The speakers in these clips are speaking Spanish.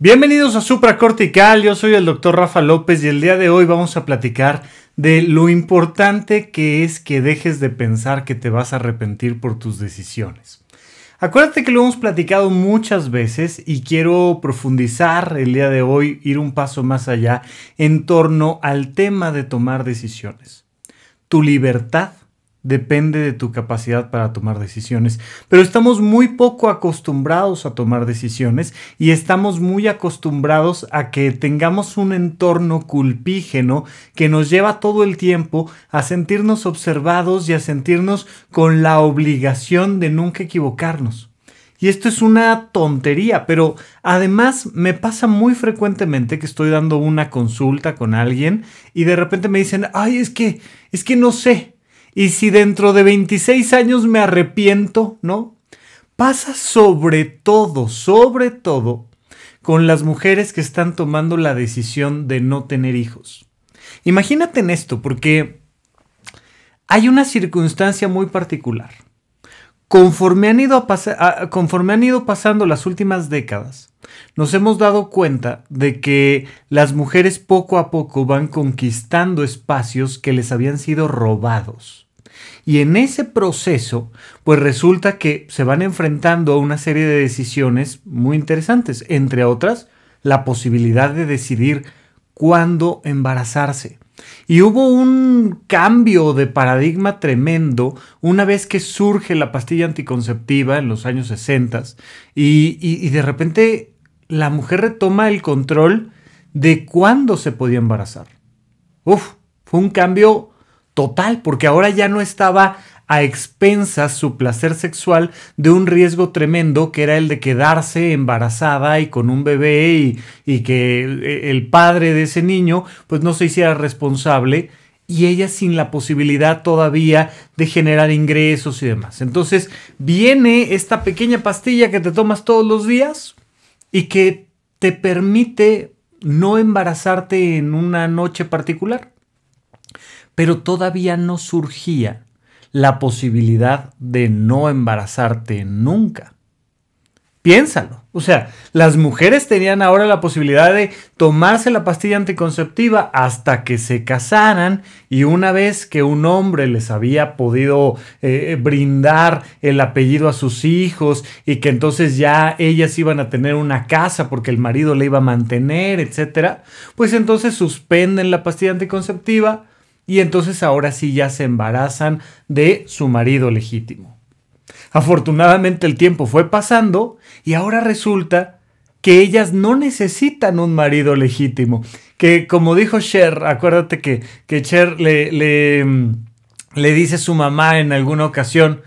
Bienvenidos a Supra Cortical, yo soy el doctor Rafa López y el día de hoy vamos a platicar de lo importante que es que dejes de pensar que te vas a arrepentir por tus decisiones. Acuérdate que lo hemos platicado muchas veces y quiero profundizar el día de hoy, ir un paso más allá en torno al tema de tomar decisiones. Tu libertad depende de tu capacidad para tomar decisiones. Pero estamos muy poco acostumbrados a tomar decisiones y estamos muy acostumbrados a que tengamos un entorno culpígeno que nos lleva todo el tiempo a sentirnos observados y a sentirnos con la obligación de nunca equivocarnos. Y esto es una tontería, pero además me pasa muy frecuentemente que estoy dando una consulta con alguien y de repente me dicen, ay, es que, es que no sé, y si dentro de 26 años me arrepiento, ¿no? Pasa sobre todo, sobre todo, con las mujeres que están tomando la decisión de no tener hijos. Imagínate en esto, porque hay una circunstancia muy particular. Conforme han, ido conforme han ido pasando las últimas décadas, nos hemos dado cuenta de que las mujeres poco a poco van conquistando espacios que les habían sido robados. Y en ese proceso, pues resulta que se van enfrentando a una serie de decisiones muy interesantes, entre otras, la posibilidad de decidir cuándo embarazarse. Y hubo un cambio de paradigma tremendo una vez que surge la pastilla anticonceptiva en los años 60 y, y, y de repente la mujer retoma el control de cuándo se podía embarazar. Uf, fue un cambio total, porque ahora ya no estaba a expensas su placer sexual de un riesgo tremendo que era el de quedarse embarazada y con un bebé y, que el padre de ese niño pues no se hiciera responsable y ella sin la posibilidad todavía de generar ingresos y demás. Entonces viene esta pequeña pastilla que te tomas todos los días y que te permite no embarazarte en una noche particular pero todavía no surgía la posibilidad de no embarazarte nunca. Piénsalo. O sea, las mujeres tenían ahora la posibilidad de tomarse la pastilla anticonceptiva hasta que se casaran y una vez que un hombre les había podido eh, eh, brindar el apellido a sus hijos y que entonces ya ellas iban a tener una casa porque el marido le iba a mantener, etc., pues entonces suspenden la pastilla anticonceptiva, y entonces ahora sí ya se embarazan de su marido legítimo. Afortunadamente el tiempo fue pasando y ahora resulta que ellas no necesitan un marido legítimo. Que como dijo Cher, acuérdate que, Cher le, le, mm, le dice a su mamá en alguna ocasión,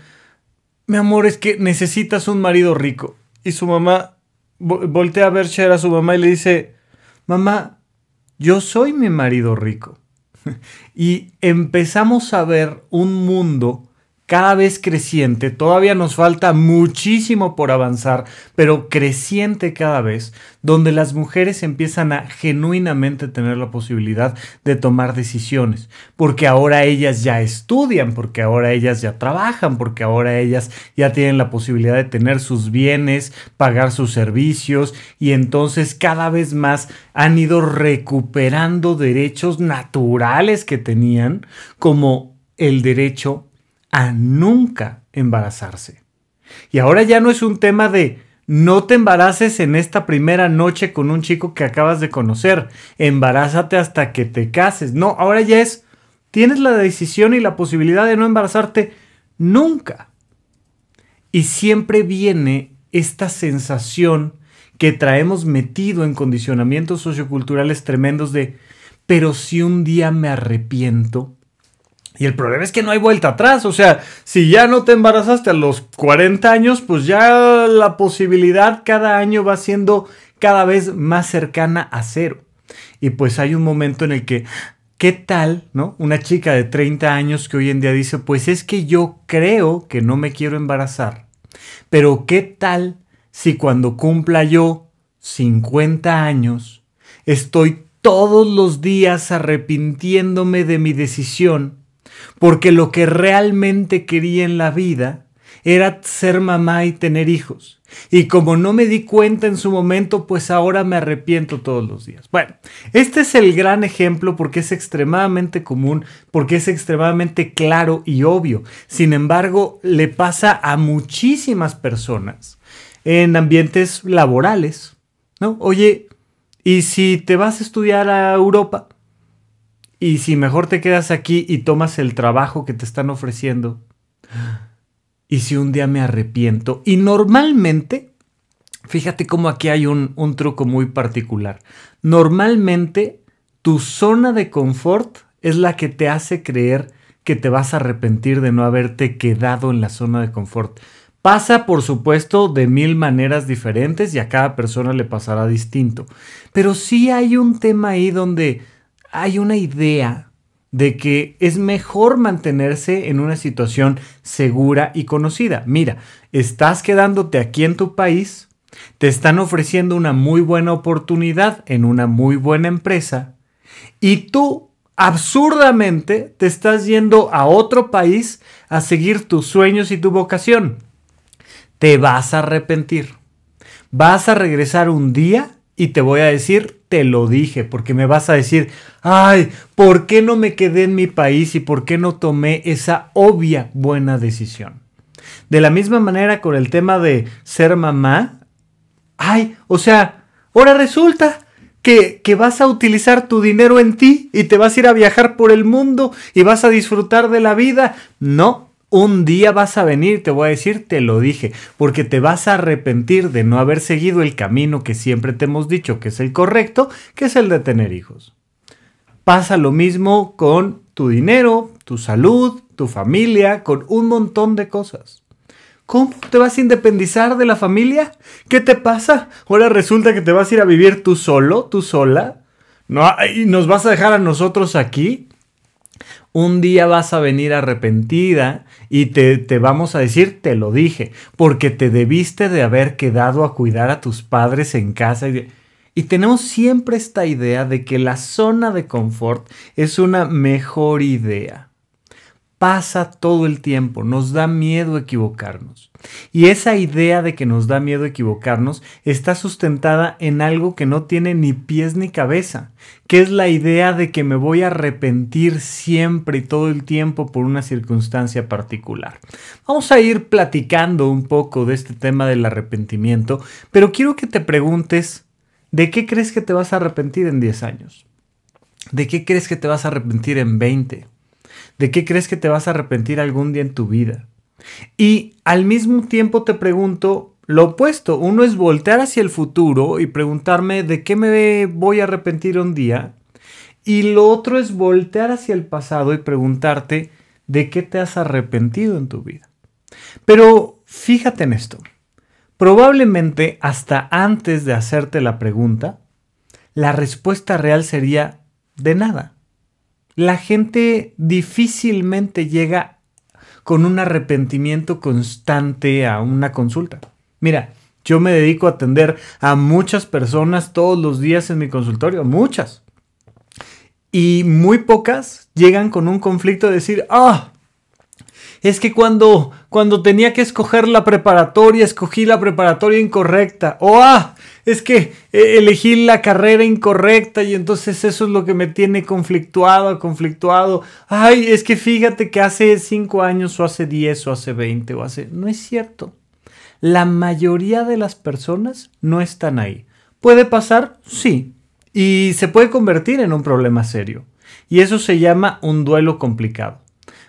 mi amor, es que necesitas un marido rico. Y su mamá voltea a ver Cher a su mamá y le dice, mamá, yo soy mi marido rico. y empezamos a ver un mundo cada vez creciente, todavía nos falta muchísimo por avanzar, pero creciente cada vez, donde las mujeres empiezan a genuinamente tener la posibilidad de tomar decisiones, porque ahora ellas ya estudian, porque ahora ellas ya trabajan, porque ahora ellas ya tienen la posibilidad de tener sus bienes, pagar sus servicios y entonces cada vez más han ido recuperando derechos naturales que tenían, como el derecho a nunca embarazarse. Y ahora ya no es un tema de no te embaraces en esta primera noche con un chico que acabas de conocer, embarázate hasta que te cases. No, ahora ya es, tienes la decisión y la posibilidad de no embarazarte nunca. Y siempre viene esta sensación que traemos metido en condicionamientos socioculturales tremendos de, pero si un día me arrepiento, y el problema es que no hay vuelta atrás. O sea, si ya no te embarazaste a los 40 años, pues ya la posibilidad cada año va siendo cada vez más cercana a cero. Y pues hay un momento en el que, ¿qué tal, no? Una chica de 30 años que hoy en día dice, pues es que yo creo que no me quiero embarazar. Pero ¿qué tal si cuando cumpla yo 50 años, estoy todos los días arrepintiéndome de mi decisión porque lo que realmente quería en la vida era ser mamá y tener hijos. Y como no me di cuenta en su momento, pues ahora me arrepiento todos los días. Bueno, este es el gran ejemplo porque es extremadamente común, porque es extremadamente claro y obvio. Sin embargo, le pasa a muchísimas personas en ambientes laborales, ¿no? Oye, ¿y si te vas a estudiar a Europa? Y si mejor te quedas aquí y tomas el trabajo que te están ofreciendo. Y si un día me arrepiento. Y normalmente, fíjate cómo aquí hay un, truco muy particular. Normalmente tu zona de confort es la que te hace creer que te vas a arrepentir de no haberte quedado en la zona de confort. Pasa, por supuesto, de mil maneras diferentes y a cada persona le pasará distinto. Pero sí hay un tema ahí donde hay una idea de que es mejor mantenerse en una situación segura y conocida. Mira, estás quedándote aquí en tu país, te están ofreciendo una muy buena oportunidad en una muy buena empresa y tú absurdamente te estás yendo a otro país a seguir tus sueños y tu vocación. Te vas a arrepentir. Vas a regresar un día y te voy a decir, te lo dije, porque me vas a decir, ay, ¿por qué no me quedé en mi país y por qué no tomé esa obvia buena decisión? De la misma manera con el tema de ser mamá, ay, o sea, ahora resulta que, que vas a utilizar tu dinero en ti y te vas a ir a viajar por el mundo y vas a disfrutar de la vida. No, un día vas a venir, te voy a decir, te lo dije, porque te vas a arrepentir de no haber seguido el camino que siempre te hemos dicho que es el correcto, que es el de tener hijos. Pasa lo mismo con tu dinero, tu salud, tu familia, con un montón de cosas. ¿Cómo te vas a independizar de la familia? ¿Qué te pasa? Ahora resulta que te vas a ir a vivir tú solo, tú sola. ¿No? ¿Y nos vas a dejar a nosotros aquí? Un día vas a venir arrepentida y te, te, vamos a decir, te lo dije, porque te debiste de haber quedado a cuidar a tus padres en casa. y tenemos siempre esta idea de que la zona de confort es una mejor idea pasa todo el tiempo, nos da miedo equivocarnos. Y esa idea de que nos da miedo equivocarnos está sustentada en algo que no tiene ni pies ni cabeza, que es la idea de que me voy a arrepentir siempre y todo el tiempo por una circunstancia particular. Vamos a ir platicando un poco de este tema del arrepentimiento, pero quiero que te preguntes, ¿de qué crees que te vas a arrepentir en 10 años? ¿De qué crees que te vas a arrepentir en 20? ¿De qué crees que te vas a arrepentir algún día en tu vida? Y al mismo tiempo te pregunto lo opuesto. Uno es voltear hacia el futuro y preguntarme de qué me voy a arrepentir un día. Y lo otro es voltear hacia el pasado y preguntarte de qué te has arrepentido en tu vida. Pero fíjate en esto. Probablemente hasta antes de hacerte la pregunta, la respuesta real sería de nada la gente difícilmente llega con un arrepentimiento constante a una consulta. Mira, yo me dedico a atender a muchas personas todos los días en mi consultorio, muchas. Y muy pocas llegan con un conflicto de decir, ah, es que cuando, cuando tenía que escoger la preparatoria, escogí la preparatoria incorrecta. O ¡Oh, ah, es que eh, elegí la carrera incorrecta y entonces eso es lo que me tiene conflictuado, conflictuado. Ay, es que fíjate que hace 5 años o hace 10 o hace 20 o hace... No es cierto. La mayoría de las personas no están ahí. ¿Puede pasar? Sí. Y se puede convertir en un problema serio. Y eso se llama un duelo complicado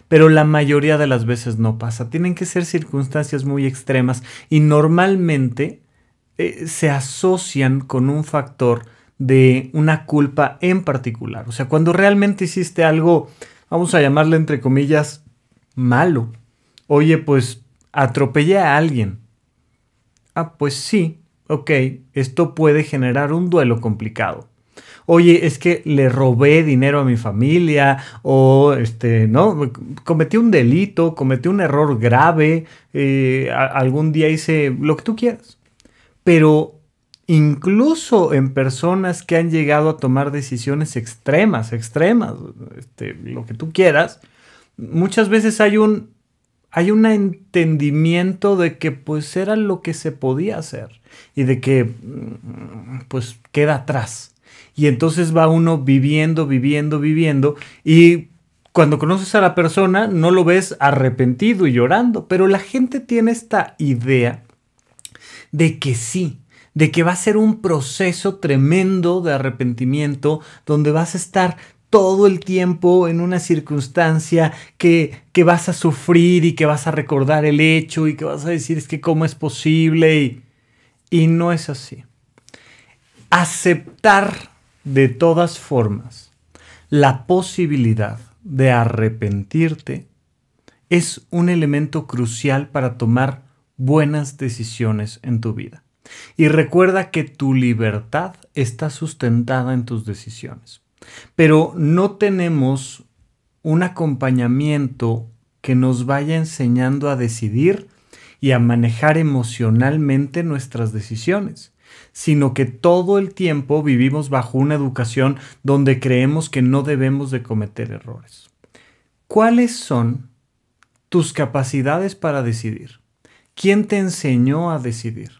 pero la mayoría de las veces no pasa. Tienen que ser circunstancias muy extremas y normalmente eh, se asocian con un factor de una culpa en particular. O sea, cuando realmente hiciste algo, vamos a llamarle entre comillas, malo. Oye, pues atropellé a alguien. Ah, pues sí, ok, esto puede generar un duelo complicado oye, es que le robé dinero a mi familia, o este, ¿no? Cometí un delito, cometí un error grave, eh, algún día hice lo que tú quieras. Pero incluso en personas que han llegado a tomar decisiones extremas, extremas, este, lo que tú quieras, muchas veces hay un hay un entendimiento de que pues era lo que se podía hacer y de que mm, pues queda atrás. Y entonces va uno viviendo, viviendo, viviendo y cuando conoces a la persona no lo ves arrepentido y llorando, pero la gente tiene esta idea de que sí, de que va a ser un proceso tremendo de arrepentimiento donde vas a estar todo el tiempo en una circunstancia que, vas a sufrir y que vas a recordar el hecho y que vas a decir es que cómo es posible y, y no es así. Aceptar de todas formas, la posibilidad de arrepentirte es un elemento crucial para tomar buenas decisiones en tu vida. Y recuerda que tu libertad está sustentada en tus decisiones. Pero no tenemos un acompañamiento que nos vaya enseñando a decidir y a manejar emocionalmente nuestras decisiones sino que todo el tiempo vivimos bajo una educación donde creemos que no debemos de cometer errores. ¿Cuáles son tus capacidades para decidir? ¿Quién te enseñó a decidir?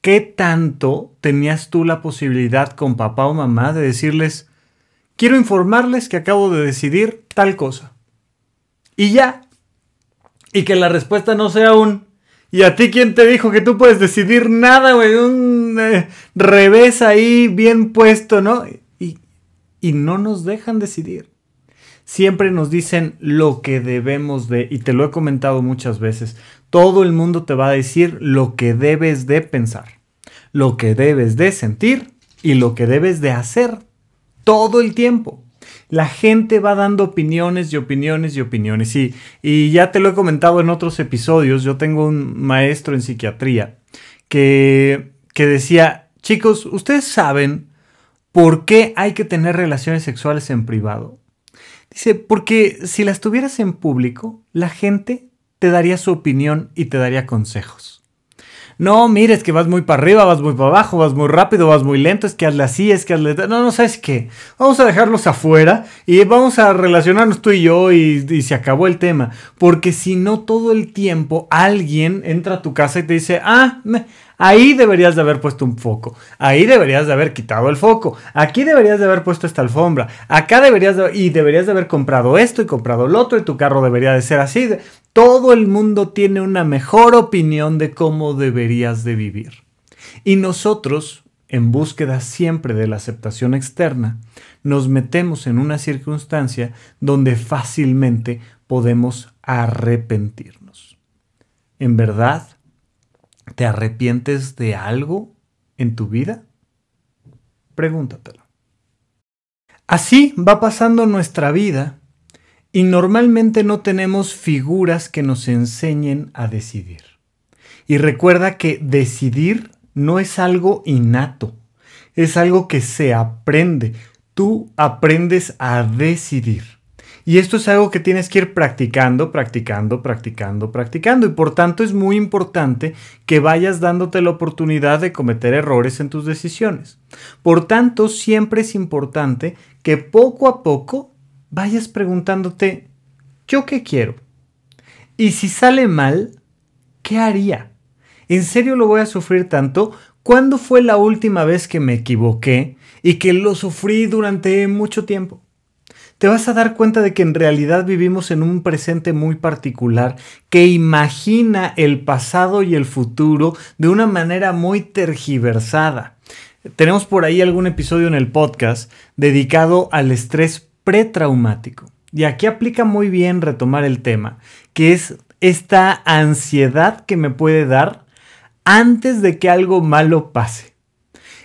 ¿Qué tanto tenías tú la posibilidad con papá o mamá de decirles, quiero informarles que acabo de decidir tal cosa? Y ya. Y que la respuesta no sea un, ¿Y a ti quién te dijo que tú puedes decidir nada, güey? Un eh, revés ahí bien puesto, ¿no? Y, y no nos dejan decidir. Siempre nos dicen lo que debemos de, y te lo he comentado muchas veces, todo el mundo te va a decir lo que debes de pensar, lo que debes de sentir y lo que debes de hacer todo el tiempo la gente va dando opiniones y opiniones y opiniones. Y, y ya te lo he comentado en otros episodios, yo tengo un maestro en psiquiatría que, que decía, chicos, ustedes saben por qué hay que tener relaciones sexuales en privado. Dice, porque si las tuvieras en público, la gente te daría su opinión y te daría consejos no, mires es que vas muy para arriba, vas muy para abajo, vas muy rápido, vas muy lento, es que hazle así, es que hazle... No, no, ¿sabes qué? Vamos a dejarlos afuera y vamos a relacionarnos tú y yo y, y se acabó el tema. Porque si no todo el tiempo alguien entra a tu casa y te dice, ah, me, Ahí deberías de haber puesto un foco. Ahí deberías de haber quitado el foco. Aquí deberías de haber puesto esta alfombra. Acá deberías y deberías de haber comprado esto y comprado el otro y tu carro debería de ser así. Todo el mundo tiene una mejor opinión de cómo deberías de vivir. Y nosotros, en búsqueda siempre de la aceptación externa, nos metemos en una circunstancia donde fácilmente podemos arrepentirnos. En verdad, ¿Te arrepientes de algo en tu vida? Pregúntatelo. Así va pasando nuestra vida y normalmente no tenemos figuras que nos enseñen a decidir. Y recuerda que decidir no es algo innato, es algo que se aprende. Tú aprendes a decidir. Y esto es algo que tienes que ir practicando, practicando, practicando, practicando. Y por tanto es muy importante que vayas dándote la oportunidad de cometer errores en tus decisiones. Por tanto, siempre es importante que poco a poco vayas preguntándote, ¿yo qué quiero? Y si sale mal, ¿qué haría? ¿En serio lo voy a sufrir tanto? ¿Cuándo fue la última vez que me equivoqué y que lo sufrí durante mucho tiempo? te vas a dar cuenta de que en realidad vivimos en un presente muy particular que imagina el pasado y el futuro de una manera muy tergiversada. Tenemos por ahí algún episodio en el podcast dedicado al estrés pretraumático. Y aquí aplica muy bien retomar el tema, que es esta ansiedad que me puede dar antes de que algo malo pase.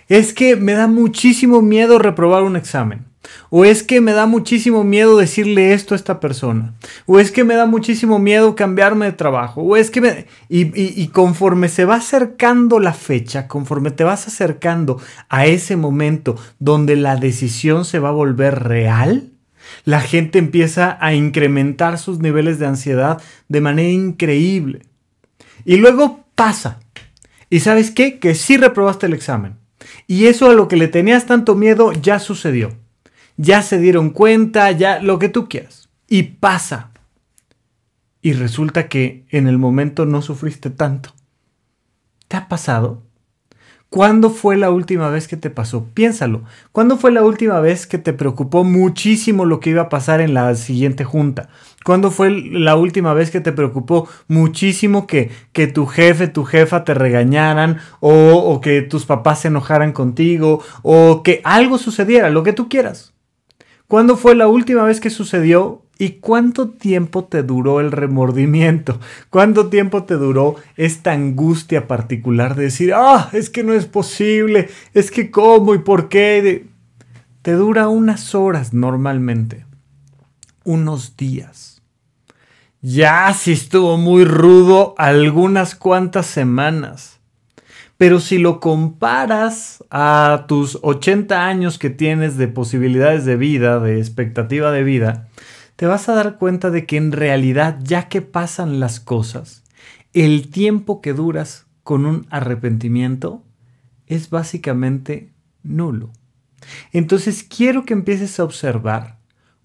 Es que me da muchísimo miedo reprobar un examen o es que me da muchísimo miedo decirle esto a esta persona. O es que me da muchísimo miedo cambiarme de trabajo. O es que me... Y, y conforme se va acercando la fecha, conforme te vas acercando a ese momento donde la decisión se va a volver real, la gente empieza a incrementar sus niveles de ansiedad de manera increíble. Y luego pasa. ¿Y sabes qué? Que sí reprobaste el examen. Y eso a lo que le tenías tanto miedo ya sucedió ya se dieron cuenta, ya lo que tú quieras. Y pasa. Y resulta que en el momento no sufriste tanto. ¿Te ha pasado? ¿Cuándo fue la última vez que te pasó? Piénsalo. ¿Cuándo fue la última vez que te preocupó muchísimo lo que iba a pasar en la siguiente junta? ¿Cuándo fue la última vez que te preocupó muchísimo que, que tu jefe, tu jefa te regañaran o, o que tus papás se enojaran contigo o que algo sucediera, lo que tú quieras? ¿Cuándo fue la última vez que sucedió y cuánto tiempo te duró el remordimiento? ¿Cuánto tiempo te duró esta angustia particular de decir, ah, es que no es posible, es que cómo y por qué? Te dura unas horas normalmente, unos días. Ya si estuvo muy rudo, algunas cuantas semanas pero si lo comparas a tus 80 años que tienes de posibilidades de vida, de expectativa de vida, te vas a dar cuenta de que en realidad, ya que pasan las cosas, el tiempo que duras con un arrepentimiento es básicamente nulo. Entonces quiero que empieces a observar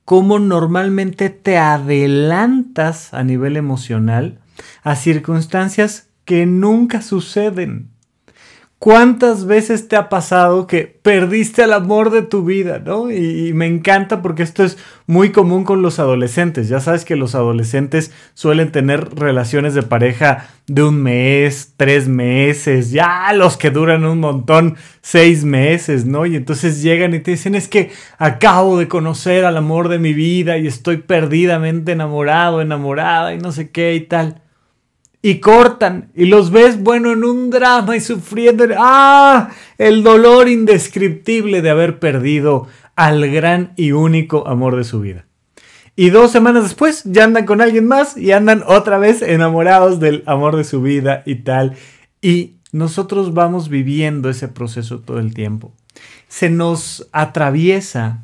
cómo normalmente te adelantas a nivel emocional a circunstancias que nunca suceden. ¿Cuántas veces te ha pasado que perdiste el amor de tu vida, no? Y, y, me encanta porque esto es muy común con los adolescentes. Ya sabes que los adolescentes suelen tener relaciones de pareja de un mes, tres meses, ya los que duran un montón, seis meses, ¿no? Y entonces llegan y te dicen, es que acabo de conocer al amor de mi vida y estoy perdidamente enamorado, enamorada y no sé qué y tal y cortan y los ves, bueno, en un drama y sufriendo. ¡Ah! El dolor indescriptible de haber perdido al gran y único amor de su vida. Y dos semanas después ya andan con alguien más y andan otra vez enamorados del amor de su vida y tal. Y nosotros vamos viviendo ese proceso todo el tiempo. Se nos atraviesa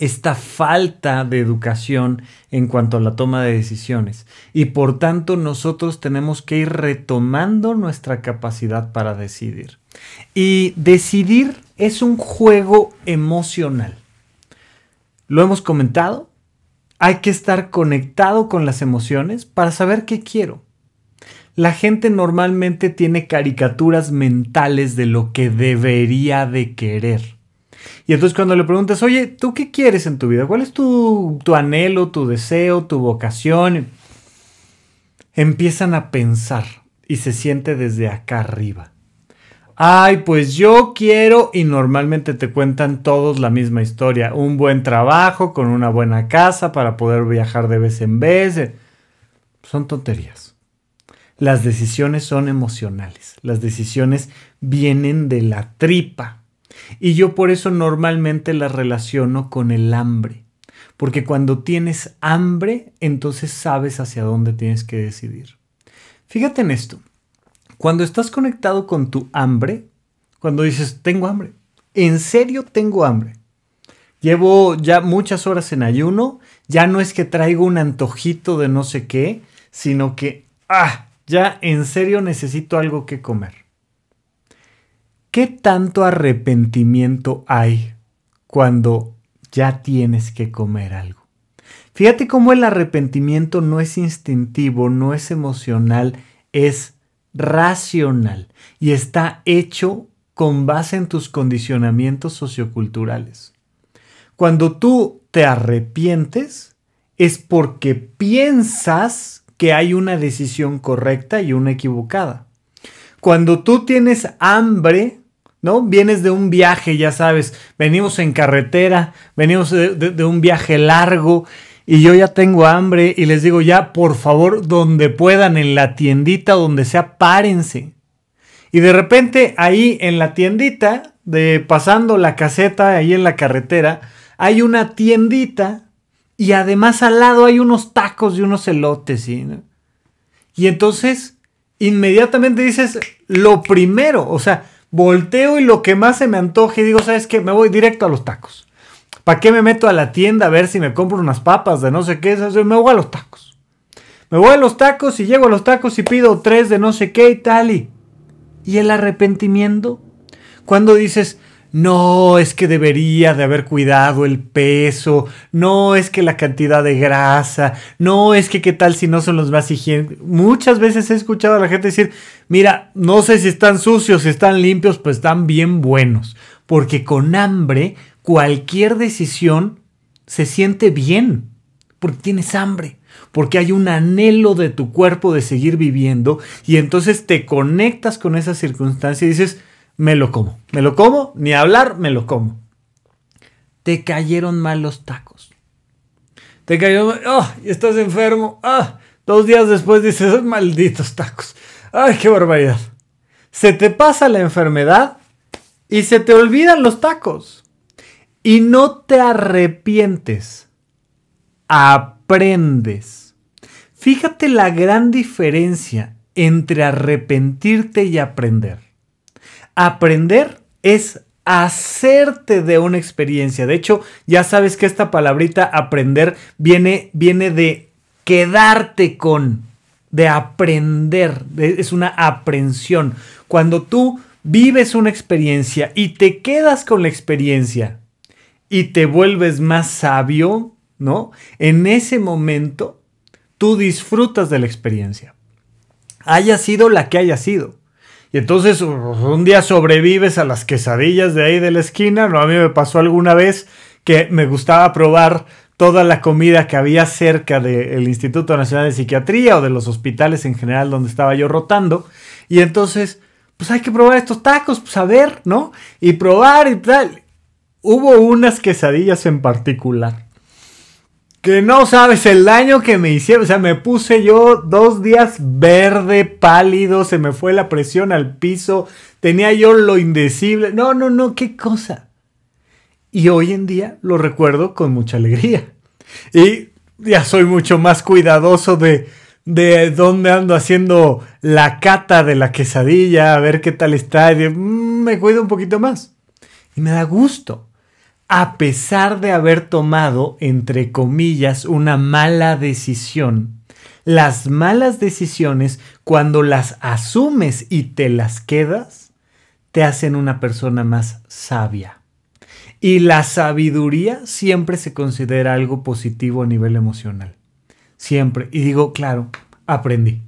esta falta de educación en cuanto a la toma de decisiones. Y por tanto nosotros tenemos que ir retomando nuestra capacidad para decidir. Y decidir es un juego emocional. Lo hemos comentado. Hay que estar conectado con las emociones para saber qué quiero. La gente normalmente tiene caricaturas mentales de lo que debería de querer. Y entonces cuando le preguntas, oye, ¿tú qué quieres en tu vida? ¿Cuál es tu, tu anhelo, tu deseo, tu vocación? Empiezan a pensar y se siente desde acá arriba. Ay, pues yo quiero y normalmente te cuentan todos la misma historia. Un buen trabajo con una buena casa para poder viajar de vez en vez. Son tonterías. Las decisiones son emocionales. Las decisiones vienen de la tripa, y yo por eso normalmente la relaciono con el hambre. Porque cuando tienes hambre, entonces sabes hacia dónde tienes que decidir. Fíjate en esto. Cuando estás conectado con tu hambre, cuando dices, tengo hambre, en serio tengo hambre. Llevo ya muchas horas en ayuno, ya no es que traigo un antojito de no sé qué, sino que, ah, ya en serio necesito algo que comer. ¿Qué tanto arrepentimiento hay cuando ya tienes que comer algo? Fíjate cómo el arrepentimiento no es instintivo, no es emocional, es racional y está hecho con base en tus condicionamientos socioculturales. Cuando tú te arrepientes es porque piensas que hay una decisión correcta y una equivocada. Cuando tú tienes hambre ¿no? Vienes de un viaje, ya sabes, venimos en carretera, venimos de, un viaje largo y yo ya tengo hambre y les digo ya, por favor, donde puedan, en la tiendita, donde sea, párense. Y de repente ahí en la tiendita, de pasando la caseta, ahí en la carretera, hay una tiendita y además al lado hay unos tacos y unos elotes. Y entonces, inmediatamente dices, lo primero, o sea, volteo y lo que más se me antoje, digo, ¿sabes qué? Me voy directo a los tacos. ¿Para qué me meto a la tienda a ver si me compro unas papas de no sé qué? Me voy a los tacos. Me voy a los tacos y llego a los tacos y pido tres de no sé qué y tal. Y, y el arrepentimiento. Cuando dices, no es que debería de haber cuidado el peso, no es que la cantidad de grasa, no es que qué tal si no son los más higiénicos. Muchas veces he escuchado a la gente decir, mira, no sé si están sucios, si están limpios, pues están bien buenos, porque con hambre cualquier decisión se siente bien, porque tienes hambre porque hay un anhelo de tu cuerpo de seguir viviendo y entonces te conectas con esa circunstancia y dices, me lo como. Me lo como, ni hablar, me lo como. Te cayeron mal los tacos. Te cayeron mal, oh, estás enfermo, ah, dos días después dices, malditos tacos. Ay, qué barbaridad. Se te pasa la enfermedad y se te olvidan los tacos. Y no te arrepientes. Aprendes. Fíjate la gran diferencia entre arrepentirte y aprender aprender es hacerte de una experiencia. De hecho, ya sabes que esta palabrita aprender viene, viene de quedarte con, de aprender, es una aprensión. Cuando tú vives una experiencia y te quedas con la experiencia y te vuelves más sabio, ¿no? En ese momento, tú disfrutas de la experiencia. Haya sido la que haya sido. Y entonces un día sobrevives a las quesadillas de ahí de la esquina. No, a mí me pasó alguna vez que me gustaba probar toda la comida que había cerca del Instituto Nacional de Psiquiatría o de los hospitales en general donde estaba yo rotando. Y entonces, pues hay que probar estos tacos, pues a ver, ¿no? Y probar y tal. Hubo unas quesadillas en particular que no sabes el daño que me hicieron. O sea, me puse yo dos días verde, pálido, se me fue la presión al piso, tenía yo lo indecible. No, no, no, qué cosa. Y hoy en día lo recuerdo con mucha alegría. Y ya soy mucho más cuidadoso de, de dónde ando haciendo la cata de la quesadilla, a ver qué tal está. Mm, me cuido un poquito más. Y me da gusto a pesar de haber tomado, entre comillas, una mala decisión. Las malas decisiones, cuando las asumes y te las quedas, te hacen una persona más sabia. Y la sabiduría siempre se considera algo positivo a nivel emocional. Siempre. Y digo, claro, aprendí.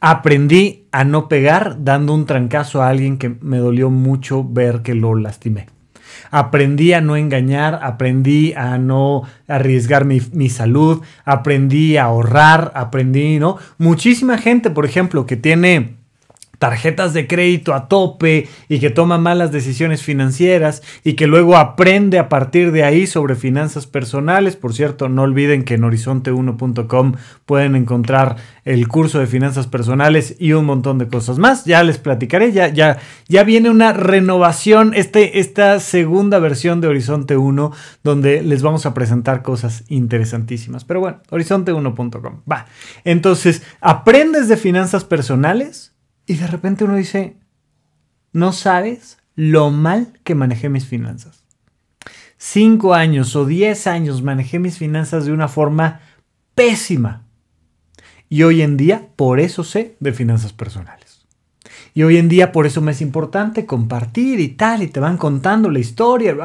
Aprendí a no pegar dando un trancazo a alguien que me dolió mucho ver que lo lastimé aprendí a no engañar, aprendí a no arriesgar mi, salud, aprendí a ahorrar, aprendí, ¿no? Muchísima gente, por ejemplo, que tiene tarjetas de crédito a tope y que toma malas decisiones financieras y que luego aprende a partir de ahí sobre finanzas personales. Por cierto, no olviden que en horizonte1.com pueden encontrar el curso de finanzas personales y un montón de cosas más. Ya les platicaré, ya, ya, ya viene una renovación, este, esta segunda versión de Horizonte 1, donde les vamos a presentar cosas interesantísimas. Pero bueno, horizonte1.com. Va. Entonces, aprendes de finanzas personales y de repente uno dice, no sabes lo mal que manejé mis finanzas. Cinco años o diez años manejé mis finanzas de una forma pésima. Y hoy en día por eso sé de finanzas personales. Y hoy en día por eso me es importante compartir y tal, y te van contando la historia,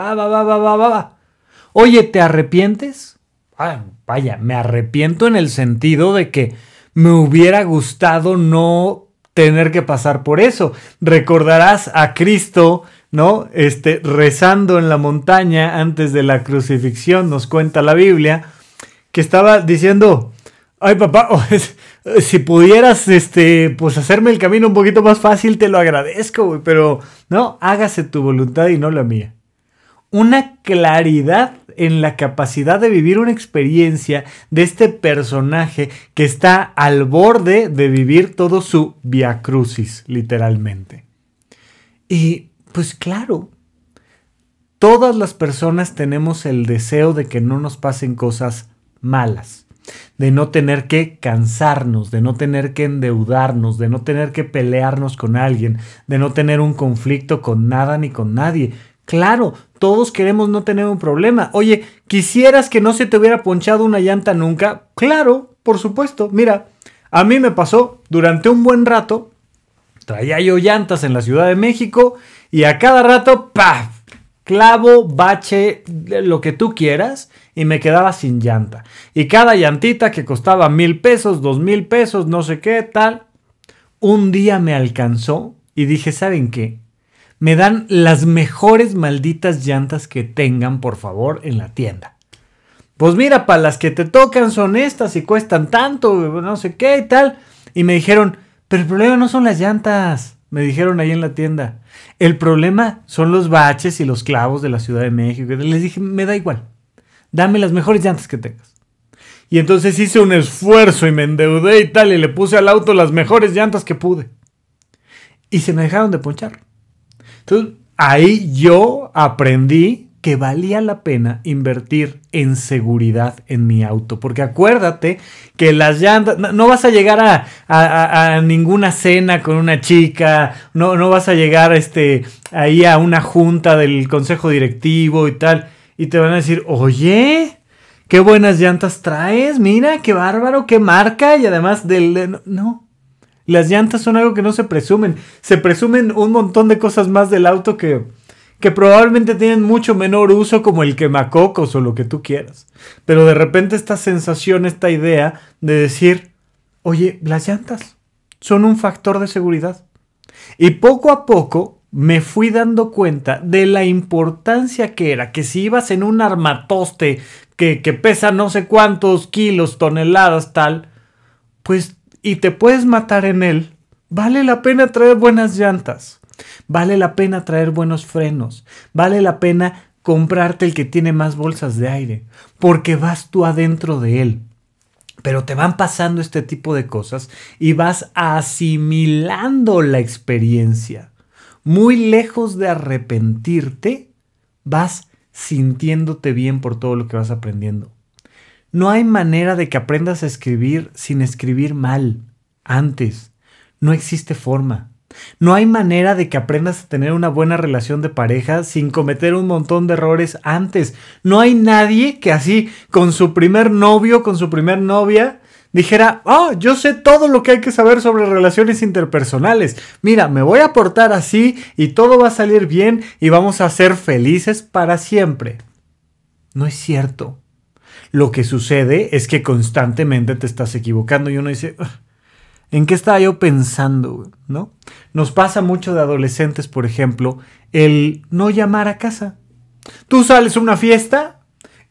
Oye, ¿te arrepientes? Ah, vaya, me arrepiento en el sentido de que me hubiera gustado no tener que pasar por eso. Recordarás a Cristo, ¿no? Este, rezando en la montaña antes de la crucifixión, nos cuenta la Biblia, que estaba diciendo, ay papá, pues, si pudieras, este, pues hacerme el camino un poquito más fácil, te lo agradezco, pero no, hágase tu voluntad y no la mía. Una claridad en la capacidad de vivir una experiencia de este personaje que está al borde de vivir todo su via crucis, literalmente. Y pues claro, todas las personas tenemos el deseo de que no nos pasen cosas malas, de no tener que cansarnos, de no tener que endeudarnos, de no tener que pelearnos con alguien, de no tener un conflicto con nada ni con nadie. Claro, todos queremos no tener un problema. Oye, ¿quisieras que no se te hubiera ponchado una llanta nunca? Claro, por supuesto. Mira, a mí me pasó durante un buen rato, traía yo llantas en la Ciudad de México y a cada rato, ¡paf! clavo, bache, lo que tú quieras, y me quedaba sin llanta. Y cada llantita que costaba mil pesos, dos mil pesos, no sé qué, tal, un día me alcanzó y dije, ¿saben qué? me dan las mejores malditas llantas que tengan, por favor, en la tienda. Pues mira, para las que te tocan son estas y cuestan tanto, no sé qué y tal. Y me dijeron, pero el problema no son las llantas, me dijeron ahí en la tienda. El problema son los baches y los clavos de la Ciudad de México. Les dije, me da igual, dame las mejores llantas que tengas. Y entonces hice un esfuerzo y me endeudé y tal, y le puse al auto las mejores llantas que pude. Y se me dejaron de ponchar. Entonces, ahí yo aprendí que valía la pena invertir en seguridad en mi auto. Porque acuérdate que las llantas, no, vas a llegar a, ninguna cena con una chica, no, no vas a llegar este, ahí a una junta del consejo directivo y tal, y te van a decir, oye, qué buenas llantas traes, mira, qué bárbaro, qué marca, y además del... No, las llantas son algo que no se presumen. Se presumen un montón de cosas más del auto que, que probablemente tienen mucho menor uso como el quemacocos o lo que tú quieras. Pero de repente esta sensación, esta idea de decir, oye, las llantas son un factor de seguridad. Y poco a poco me fui dando cuenta de la importancia que era que si ibas en un armatoste que, que pesa no sé cuántos kilos, toneladas, tal, pues y te puedes matar en él, vale la pena traer buenas llantas, vale la pena traer buenos frenos, vale la pena comprarte el que tiene más bolsas de aire, porque vas tú adentro de él. Pero te van pasando este tipo de cosas y vas asimilando la experiencia. Muy lejos de arrepentirte, vas sintiéndote bien por todo lo que vas aprendiendo. No hay manera de que aprendas a escribir sin escribir mal antes. No existe forma. No hay manera de que aprendas a tener una buena relación de pareja sin cometer un montón de errores antes. No hay nadie que así, con su primer novio, con su primer novia, dijera, oh, yo sé todo lo que hay que saber sobre relaciones interpersonales. Mira, me voy a portar así y todo va a salir bien y vamos a ser felices para siempre. No es cierto. Lo que sucede es que constantemente te estás equivocando y uno dice, ¿en qué estaba yo pensando? ¿No? Nos pasa mucho de adolescentes, por ejemplo, el no llamar a casa. Tú sales a una fiesta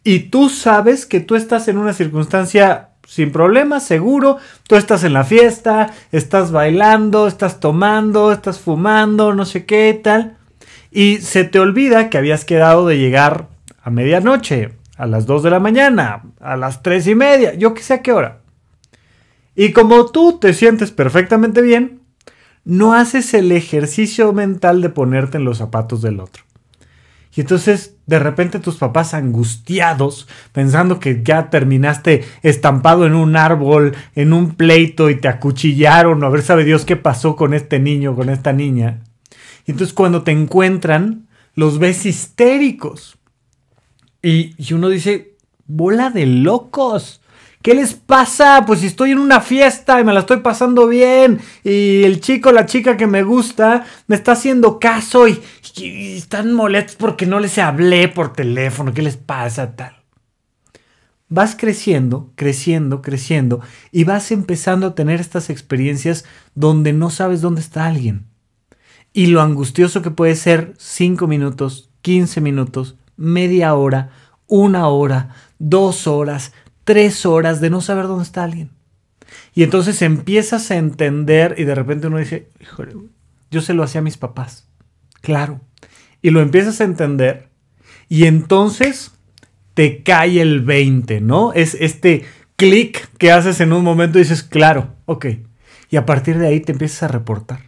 y tú sabes que tú estás en una circunstancia sin problemas, seguro. Tú estás en la fiesta, estás bailando, estás tomando, estás fumando, no sé qué, tal. Y se te olvida que habías quedado de llegar a medianoche a las 2 de la mañana, a las 3 y media, yo que sé a qué hora. Y como tú te sientes perfectamente bien, no haces el ejercicio mental de ponerte en los zapatos del otro. Y entonces de repente tus papás angustiados, pensando que ya terminaste estampado en un árbol, en un pleito y te acuchillaron, o a ver sabe Dios qué pasó con este niño, con esta niña. Y entonces cuando te encuentran, los ves histéricos. Y, uno dice, bola de locos. ¿Qué les pasa? Pues si estoy en una fiesta y me la estoy pasando bien y el chico, la chica que me gusta me está haciendo caso y, están molestos porque no les hablé por teléfono. ¿Qué les pasa tal? Vas creciendo, creciendo, creciendo y vas empezando a tener estas experiencias donde no sabes dónde está alguien. Y lo angustioso que puede ser 5 minutos, 15 minutos, media hora, una hora, dos horas, tres horas de no saber dónde está alguien. Y entonces empiezas a entender y de repente uno dice, híjole, yo se lo hacía a mis papás. Claro. Y lo empiezas a entender y entonces te cae el 20, ¿no? Es este clic que haces en un momento y dices, claro, ok. Y a partir de ahí te empiezas a reportar.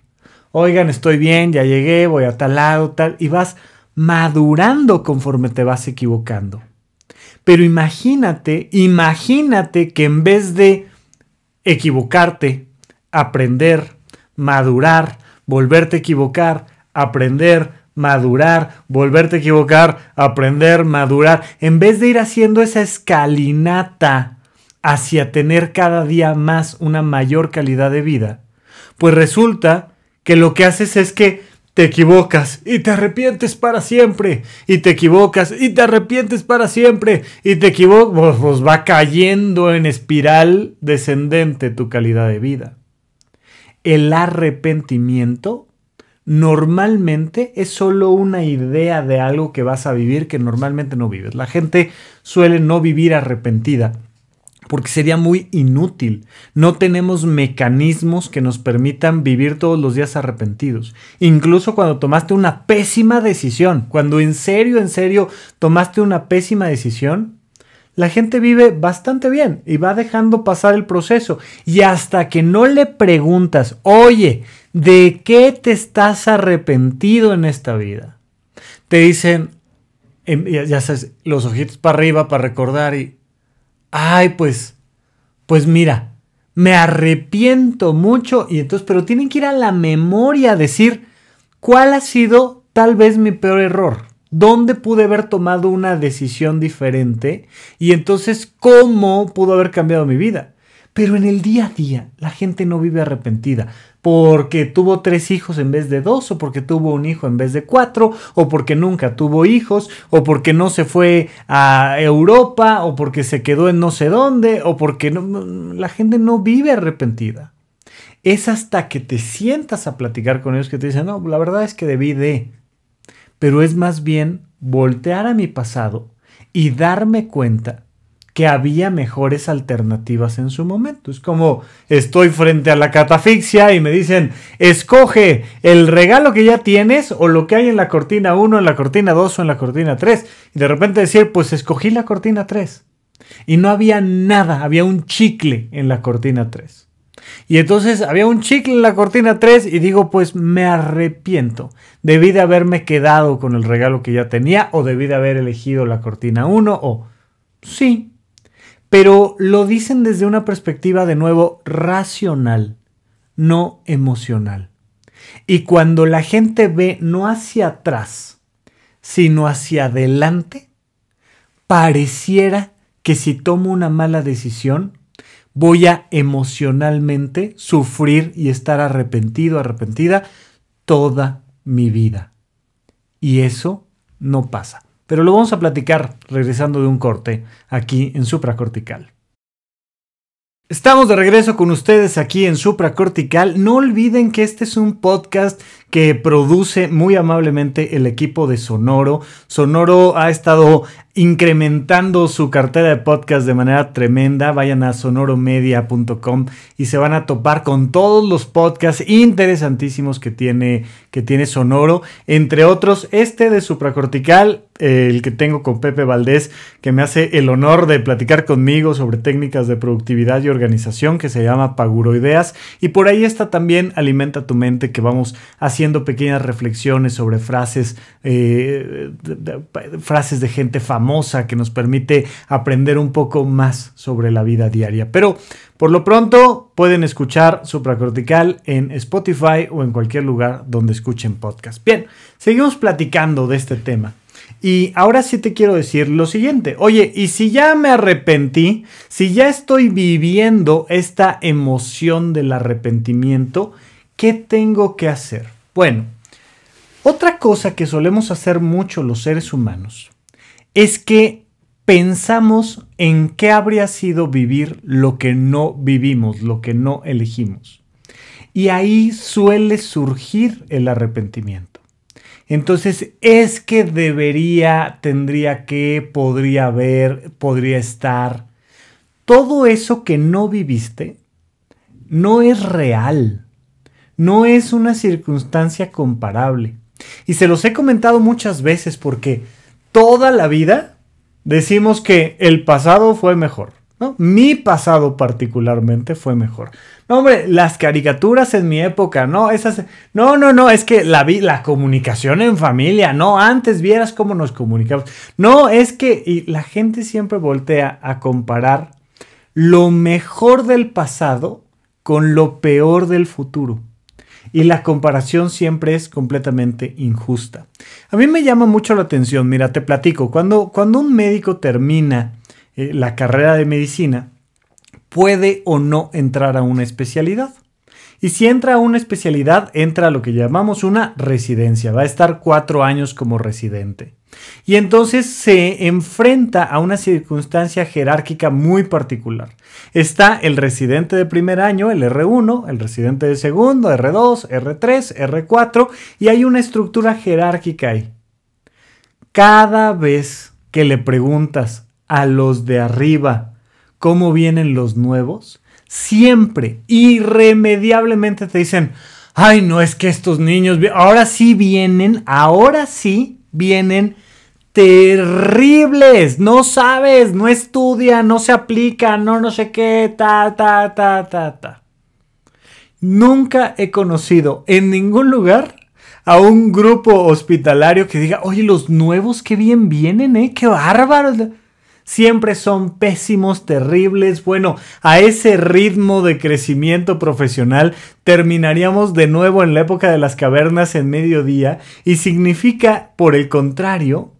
Oigan, estoy bien, ya llegué, voy a tal lado, tal. Y vas madurando conforme te vas equivocando. Pero imagínate, imagínate que en vez de equivocarte, aprender, madurar, volverte a equivocar, aprender, madurar, volverte a equivocar, aprender, madurar, en vez de ir haciendo esa escalinata hacia tener cada día más una mayor calidad de vida, pues resulta que lo que haces es que te equivocas y te arrepientes para siempre, y te equivocas y te arrepientes para siempre, y te equivocas, pues va cayendo en espiral descendente tu calidad de vida. El arrepentimiento normalmente es solo una idea de algo que vas a vivir que normalmente no vives. La gente suele no vivir arrepentida porque sería muy inútil. No tenemos mecanismos que nos permitan vivir todos los días arrepentidos. Incluso cuando tomaste una pésima decisión, cuando en serio, en serio tomaste una pésima decisión, la gente vive bastante bien y va dejando pasar el proceso. Y hasta que no le preguntas, oye, ¿de qué te estás arrepentido en esta vida? Te dicen, em, ya sabes, los ojitos para arriba para recordar y ay, pues, pues mira, me arrepiento mucho y entonces, pero tienen que ir a la memoria a decir cuál ha sido tal vez mi peor error, dónde pude haber tomado una decisión diferente y entonces cómo pudo haber cambiado mi vida. Pero en el día a día la gente no vive arrepentida porque tuvo tres hijos en vez de dos, o porque tuvo un hijo en vez de cuatro, o porque nunca tuvo hijos, o porque no se fue a Europa, o porque se quedó en no sé dónde, o porque no, la gente no vive arrepentida. Es hasta que te sientas a platicar con ellos que te dicen, no, la verdad es que debí de. Pero es más bien voltear a mi pasado y darme cuenta que había mejores alternativas en su momento. Es como estoy frente a la catafixia y me dicen, escoge el regalo que ya tienes o lo que hay en la cortina 1, en la cortina 2 o en la cortina 3. Y de repente decir, pues escogí la cortina 3. Y no había nada, había un chicle en la cortina 3. Y entonces había un chicle en la cortina 3 y digo, pues me arrepiento. Debí de haberme quedado con el regalo que ya tenía o debí de haber elegido la cortina 1 o... Sí, pero lo dicen desde una perspectiva de nuevo racional, no emocional. Y cuando la gente ve no hacia atrás, sino hacia adelante, pareciera que si tomo una mala decisión, voy a emocionalmente sufrir y estar arrepentido, arrepentida toda mi vida. Y eso no pasa pero lo vamos a platicar regresando de un corte aquí en supracortical. Estamos de regreso con ustedes aquí en Supracortical. No olviden que este es un podcast que produce muy amablemente el equipo de Sonoro. Sonoro ha estado incrementando su cartera de podcast de manera tremenda. Vayan a sonoromedia.com y se van a topar con todos los podcasts interesantísimos que tiene, que tiene Sonoro. Entre otros, este de Supracortical, eh, el que tengo con Pepe Valdés, que me hace el honor de platicar conmigo sobre técnicas de productividad y organización, que se llama Paguroideas. Y por ahí está también Alimenta tu mente, que vamos haciendo haciendo pequeñas reflexiones sobre frases, eh, frases de gente famosa que nos permite aprender un poco más sobre la vida diaria. Pero por lo pronto pueden escuchar Supracortical en Spotify o en cualquier lugar donde escuchen podcast. Bien, seguimos platicando de este tema. Y ahora sí te quiero decir lo siguiente. Oye, y si ya me arrepentí, si ya estoy viviendo esta emoción del arrepentimiento, ¿qué tengo que hacer? Bueno, otra cosa que solemos hacer mucho los seres humanos es que pensamos en qué habría sido vivir lo que no vivimos, lo que no elegimos. Y ahí suele surgir el arrepentimiento. Entonces, es que debería, tendría que, podría haber, podría estar. Todo eso que no viviste no es real no es una circunstancia comparable. Y se los he comentado muchas veces porque toda la vida decimos que el pasado fue mejor. Mi pasado particularmente fue mejor. No, hombre, las caricaturas en mi época, no, esas... No, no, no, es que la, la comunicación en familia, no, antes vieras cómo nos comunicamos. No, es que y la gente siempre voltea a comparar lo mejor del pasado con lo peor del futuro y la comparación siempre es completamente injusta. A mí me llama mucho la atención, mira, te platico, cuando, cuando un médico termina eh, la carrera de medicina, puede o no entrar a una especialidad. Y si entra a una especialidad, entra a lo que llamamos una residencia. Va a estar cuatro años como residente. Y entonces se enfrenta a una circunstancia jerárquica muy particular. Está el residente de primer año, el R1, el residente de segundo, R2, R3, R4, y hay una estructura jerárquica ahí. Cada vez que le preguntas a los de arriba cómo vienen los nuevos, siempre, irremediablemente te dicen, ay, no es que estos niños, ahora sí vienen, ahora sí vienen terribles. No sabes, no estudia, no se aplica, no no sé qué, ta, ta, ta, ta, ta. Nunca he conocido en ningún lugar a un grupo hospitalario que diga, oye, los nuevos qué bien vienen, ¿eh? Qué bárbaro... Siempre son pésimos, terribles. Bueno, a ese ritmo de crecimiento profesional terminaríamos de nuevo en la época de las cavernas en mediodía y significa, por el contrario,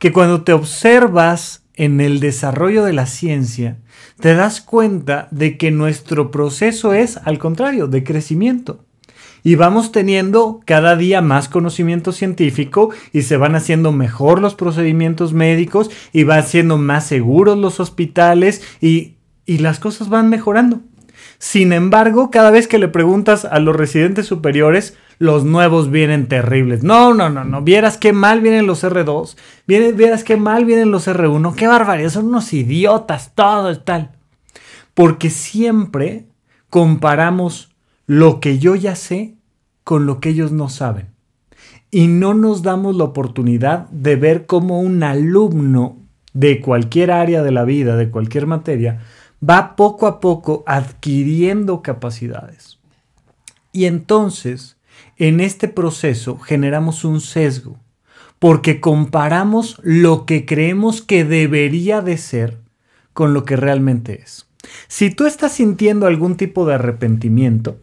que cuando te observas en el desarrollo de la ciencia, te das cuenta de que nuestro proceso es, al contrario, de crecimiento. Y vamos teniendo cada día más conocimiento científico y se van haciendo mejor los procedimientos médicos y van siendo más seguros los hospitales y, y las cosas van mejorando. Sin embargo, cada vez que le preguntas a los residentes superiores, los nuevos vienen terribles. No, no, no, no. Vieras qué mal vienen los R2. Vieras qué mal vienen los R1. Qué barbaridad. Son unos idiotas, todo el tal. Porque siempre comparamos lo que yo ya sé con lo que ellos no saben. Y no nos damos la oportunidad de ver cómo un alumno de cualquier área de la vida, de cualquier materia, va poco a poco adquiriendo capacidades. Y entonces en este proceso generamos un sesgo porque comparamos lo que creemos que debería de ser con lo que realmente es. Si tú estás sintiendo algún tipo de arrepentimiento,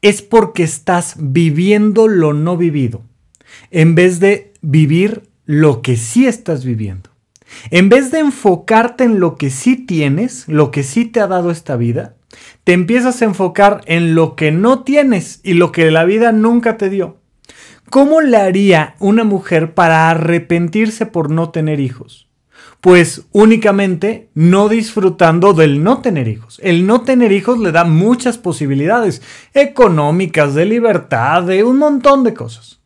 es porque estás viviendo lo no vivido, en vez de vivir lo que sí estás viviendo. En vez de enfocarte en lo que sí tienes, lo que sí te ha dado esta vida, te empiezas a enfocar en lo que no tienes y lo que la vida nunca te dio. ¿Cómo le haría una mujer para arrepentirse por no tener hijos? Pues únicamente no disfrutando del no tener hijos. El no tener hijos le da muchas posibilidades económicas, de libertad, de un montón de cosas.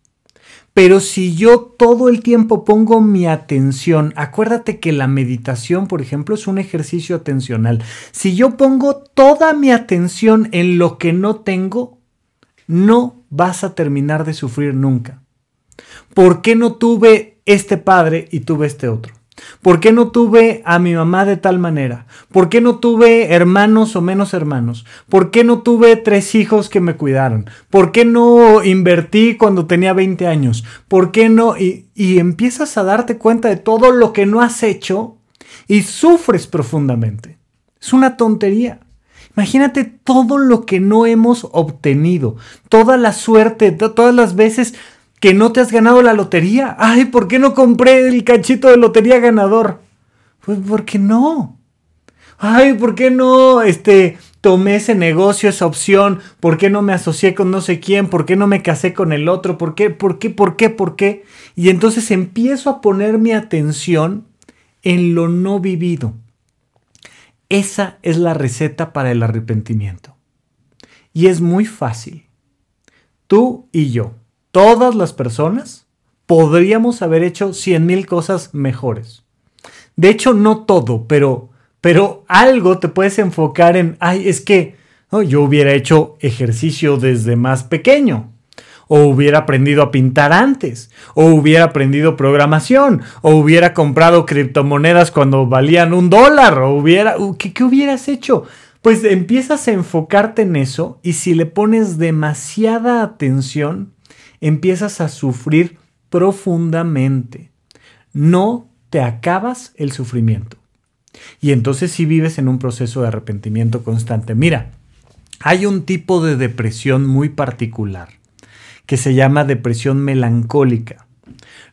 Pero si yo todo el tiempo pongo mi atención, acuérdate que la meditación, por ejemplo, es un ejercicio atencional. Si yo pongo toda mi atención en lo que no tengo, no vas a terminar de sufrir nunca. ¿Por qué no tuve este padre y tuve este otro? ¿Por qué no tuve a mi mamá de tal manera? ¿Por qué no tuve hermanos o menos hermanos? ¿Por qué no tuve tres hijos que me cuidaron? ¿Por qué no invertí cuando tenía 20 años? ¿Por qué no? Y, empiezas a darte cuenta de todo lo que no has hecho y sufres profundamente. Es una tontería. Imagínate todo lo que no hemos obtenido, toda la suerte, todas las veces que no te has ganado la lotería. Ay, ¿por qué no compré el cachito de lotería ganador? Pues porque no. Ay, ¿por qué no este tomé ese negocio, esa opción? ¿Por qué no me asocié con no sé quién? ¿Por qué no me casé con el otro? ¿Por qué? ¿Por qué? ¿Por qué? ¿Por qué? Y entonces empiezo a poner mi atención en lo no vivido. Esa es la receta para el arrepentimiento. Y es muy fácil. Tú y yo todas las personas podríamos haber hecho mil cosas mejores. De hecho, no todo, pero, pero algo te puedes enfocar en, ay, es que yo hubiera hecho ejercicio desde más pequeño, o hubiera aprendido a pintar antes, o hubiera aprendido programación, o hubiera comprado criptomonedas cuando valían un dólar, o hubiera, qué hubieras hecho? Pues empiezas a enfocarte en eso y si le pones demasiada atención, empiezas a sufrir profundamente. No te acabas el sufrimiento. Y entonces si vives en un proceso de arrepentimiento constante. Mira, hay un tipo de depresión muy particular que se llama depresión melancólica.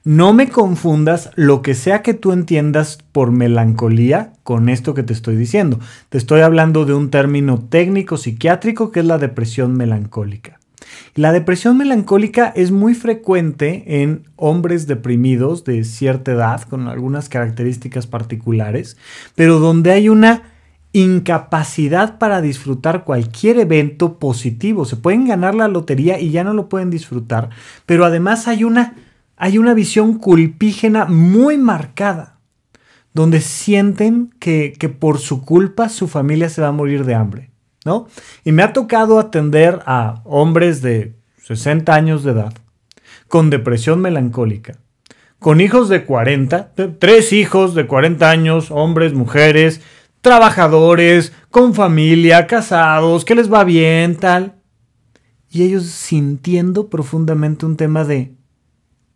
No me confundas lo que sea que tú entiendas por melancolía con esto que te estoy diciendo. Te estoy hablando de un término técnico psiquiátrico que es la depresión melancólica. La depresión melancólica es muy frecuente en hombres deprimidos de cierta edad, con algunas características particulares, pero donde hay una incapacidad para disfrutar cualquier evento positivo. Se pueden ganar la lotería y ya no lo pueden disfrutar, pero además hay una, hay una visión culpígena muy marcada donde sienten que, que, por su culpa su familia se va a morir de hambre, y me ha tocado atender a hombres de 60 años de edad, con depresión melancólica, con hijos de 40, tres hijos de 40 años, hombres, mujeres, trabajadores, con familia, casados, que les va bien, tal. Y ellos sintiendo profundamente un tema de,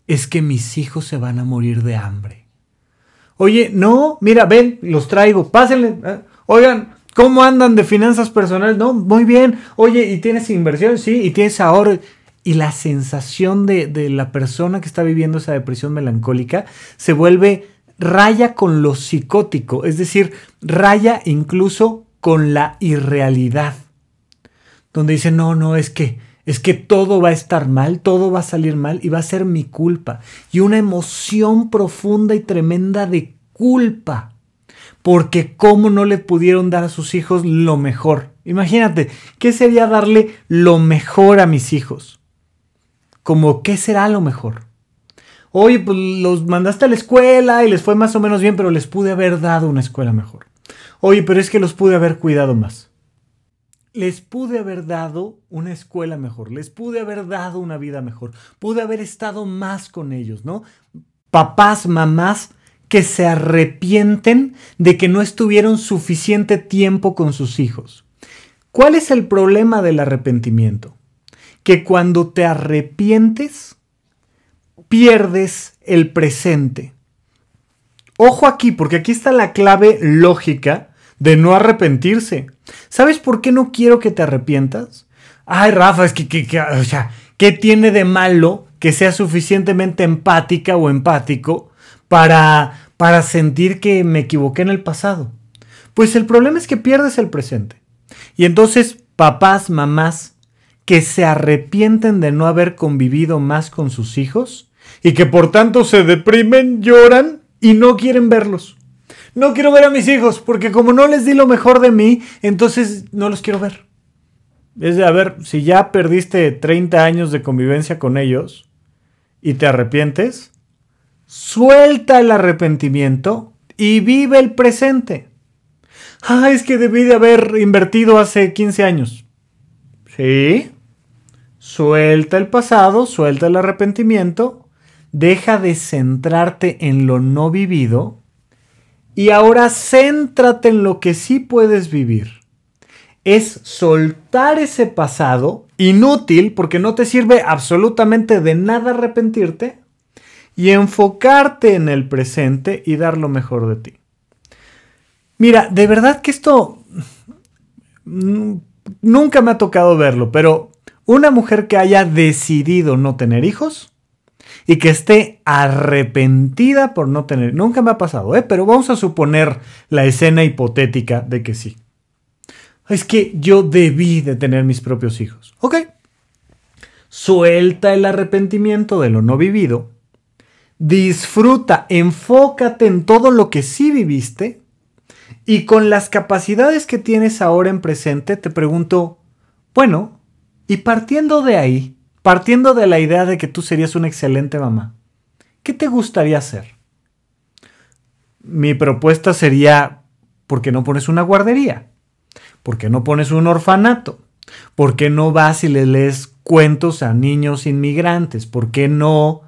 es que mis hijos se van a morir de hambre. Oye, no, mira, ven, los traigo, pásenle. ¿eh? Oigan, ¿Cómo andan de finanzas personales? No, muy bien. Oye, ¿y tienes inversión? Sí, y tienes ahorro. Y la sensación de, la persona que está viviendo esa depresión melancólica se vuelve raya con lo psicótico, es decir, raya incluso con la irrealidad. Donde dice, no, no, es que, es que todo va a estar mal, todo va a salir mal y va a ser mi culpa. Y una emoción profunda y tremenda de culpa porque cómo no le pudieron dar a sus hijos lo mejor. Imagínate, ¿qué sería darle lo mejor a mis hijos? Como, ¿qué será lo mejor? Oye, pues los mandaste a la escuela y les fue más o menos bien, pero les pude haber dado una escuela mejor. Oye, pero es que los pude haber cuidado más. Les pude haber dado una escuela mejor, les pude haber dado una vida mejor, pude haber estado más con ellos, ¿no? Papás, mamás, que se arrepienten de que no estuvieron suficiente tiempo con sus hijos. ¿Cuál es el problema del arrepentimiento? Que cuando te arrepientes, pierdes el presente. Ojo aquí, porque aquí está la clave lógica de no arrepentirse. ¿Sabes por qué no quiero que te arrepientas? Ay, Rafa, es que, que, que o sea, ¿qué tiene de malo que sea suficientemente empática o empático para para sentir que me equivoqué en el pasado. Pues el problema es que pierdes el presente. Y entonces, papás, mamás, que se arrepienten de no haber convivido más con sus hijos y que por tanto se deprimen, lloran y no quieren verlos. No quiero ver a mis hijos porque como no les di lo mejor de mí, entonces no los quiero ver. Es de, a ver, si ya perdiste 30 años de convivencia con ellos y te arrepientes, Suelta el arrepentimiento y vive el presente. Ah, es que debí de haber invertido hace 15 años. ¿Sí? Suelta el pasado, suelta el arrepentimiento, deja de centrarte en lo no vivido y ahora céntrate en lo que sí puedes vivir. Es soltar ese pasado inútil porque no te sirve absolutamente de nada arrepentirte y enfocarte en el presente y dar lo mejor de ti. Mira, de verdad que esto mm, nunca me ha tocado verlo, pero una mujer que haya decidido no tener hijos y que esté arrepentida por no tener, nunca me ha pasado, ¿eh? pero vamos a suponer la escena hipotética de que sí. Es que yo debí de tener mis propios hijos. Ok. Suelta el arrepentimiento de lo no vivido Disfruta, enfócate en todo lo que sí viviste y con las capacidades que tienes ahora en presente te pregunto, bueno, y partiendo de ahí, partiendo de la idea de que tú serías una excelente mamá, ¿qué te gustaría hacer? Mi propuesta sería, ¿por qué no pones una guardería? ¿Por qué no pones un orfanato? ¿Por qué no vas y le lees cuentos a niños inmigrantes? ¿Por qué no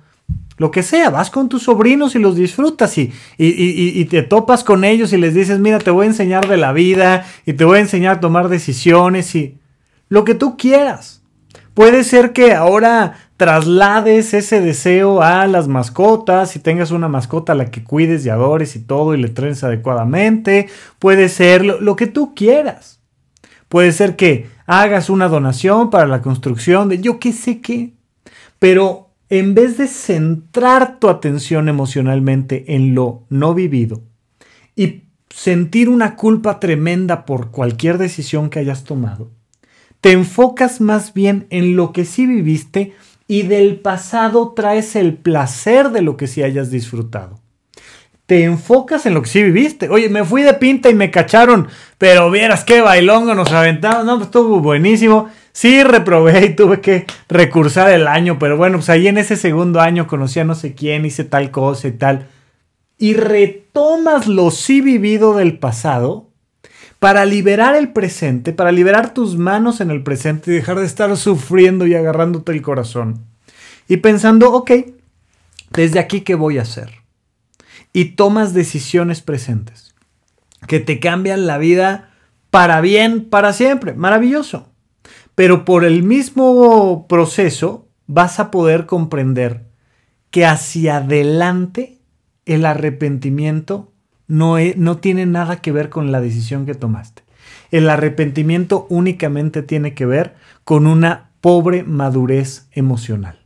lo que sea, vas con tus sobrinos y los disfrutas y, y, y, te topas con ellos y les dices, mira, te voy a enseñar de la vida y te voy a enseñar a tomar decisiones y lo que tú quieras. Puede ser que ahora traslades ese deseo a las mascotas y tengas una mascota a la que cuides y adores y todo y le trenes adecuadamente. Puede ser lo, lo que tú quieras. Puede ser que hagas una donación para la construcción de yo qué sé qué. Pero en vez de centrar tu atención emocionalmente en lo no vivido y sentir una culpa tremenda por cualquier decisión que hayas tomado, te enfocas más bien en lo que sí viviste y del pasado traes el placer de lo que sí hayas disfrutado te enfocas en lo que sí viviste. Oye, me fui de pinta y me cacharon, pero vieras qué bailongo nos aventamos. No, pues estuvo buenísimo. Sí, reprobé y tuve que recursar el año, pero bueno, pues ahí en ese segundo año conocí a no sé quién, hice tal cosa y tal. Y retomas lo sí vivido del pasado para liberar el presente, para liberar tus manos en el presente y dejar de estar sufriendo y agarrándote el corazón. Y pensando, ok, desde aquí, ¿qué voy a hacer? y tomas decisiones presentes que te cambian la vida para bien, para siempre. Maravilloso. Pero por el mismo proceso vas a poder comprender que hacia adelante el arrepentimiento no, e, no tiene nada que ver con la decisión que tomaste. El arrepentimiento únicamente tiene que ver con una pobre madurez emocional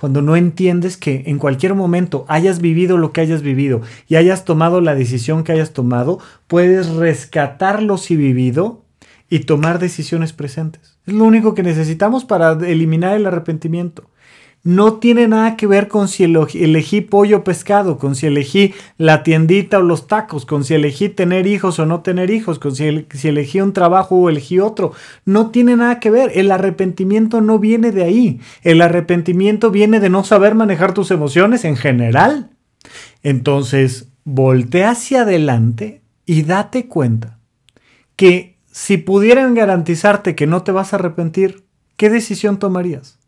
cuando no entiendes que en cualquier momento hayas vivido lo que hayas vivido y hayas tomado la decisión que hayas tomado, puedes rescatar lo si vivido y tomar decisiones presentes. Es lo único que necesitamos para eliminar el arrepentimiento no tiene nada que ver con si elegí pollo o pescado, con si elegí la tiendita o los tacos, con si elegí tener hijos o no tener hijos, con si, elegí un trabajo o elegí otro. No tiene nada que ver. El arrepentimiento no viene de ahí. El arrepentimiento viene de no saber manejar tus emociones en general. Entonces, voltea hacia adelante y date cuenta que si pudieran garantizarte que no te vas a arrepentir, ¿qué decisión tomarías?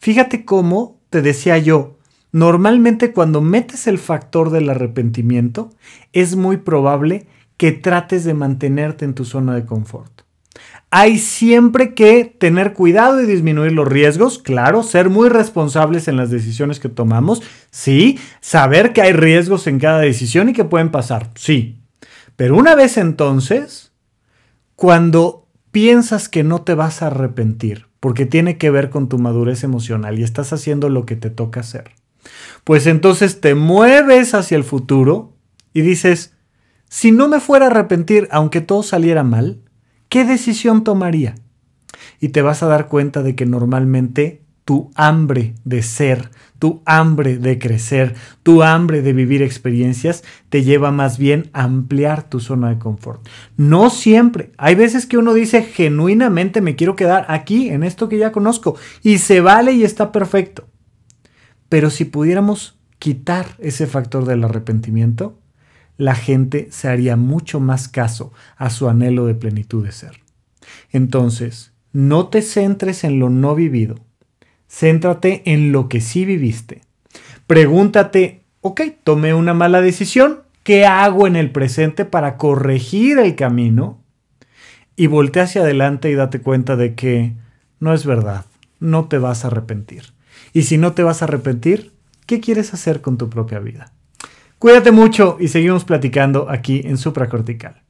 Fíjate cómo, te decía yo, normalmente cuando metes el factor del arrepentimiento, es muy probable que trates de mantenerte en tu zona de confort. Hay siempre que tener cuidado y disminuir los riesgos, claro, ser muy responsables en las decisiones que tomamos, sí, saber que hay riesgos en cada decisión y que pueden pasar, sí. Pero una vez entonces, cuando piensas que no te vas a arrepentir, porque tiene que ver con tu madurez emocional y estás haciendo lo que te toca hacer. Pues entonces te mueves hacia el futuro y dices, si no me fuera a arrepentir aunque todo saliera mal, ¿qué decisión tomaría? Y te vas a dar cuenta de que normalmente tu hambre de ser, tu hambre de crecer, tu hambre de vivir experiencias, te lleva más bien a ampliar tu zona de confort. No siempre. Hay veces que uno dice genuinamente me quiero quedar aquí, en esto que ya conozco, y se vale y está perfecto. Pero si pudiéramos quitar ese factor del arrepentimiento, la gente se haría mucho más caso a su anhelo de plenitud de ser. Entonces, no te centres en lo no vivido, Céntrate en lo que sí viviste. Pregúntate, ok, tomé una mala decisión, ¿qué hago en el presente para corregir el camino? Y voltea hacia adelante y date cuenta de que no es verdad, no te vas a arrepentir. Y si no te vas a arrepentir, ¿qué quieres hacer con tu propia vida? Cuídate mucho y seguimos platicando aquí en Supracortical.